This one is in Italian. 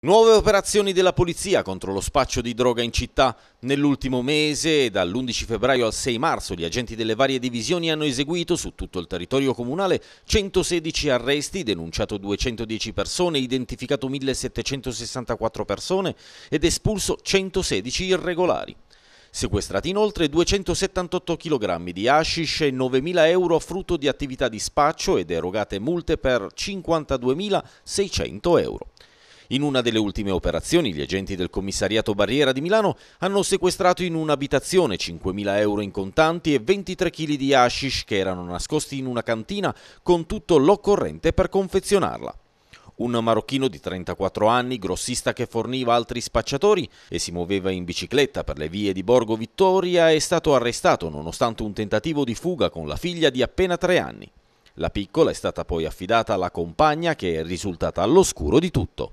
Nuove operazioni della polizia contro lo spaccio di droga in città. Nell'ultimo mese, dall'11 febbraio al 6 marzo, gli agenti delle varie divisioni hanno eseguito su tutto il territorio comunale 116 arresti, denunciato 210 persone, identificato 1764 persone ed espulso 116 irregolari. Sequestrati inoltre 278 kg di hashish e 9.000 euro frutto di attività di spaccio ed erogate multe per 52.600 euro. In una delle ultime operazioni gli agenti del commissariato Barriera di Milano hanno sequestrato in un'abitazione 5.000 euro in contanti e 23 kg di hashish che erano nascosti in una cantina con tutto l'occorrente per confezionarla un marocchino di 34 anni, grossista che forniva altri spacciatori e si muoveva in bicicletta per le vie di Borgo Vittoria, è stato arrestato nonostante un tentativo di fuga con la figlia di appena 3 anni. La piccola è stata poi affidata alla compagna che è risultata all'oscuro di tutto.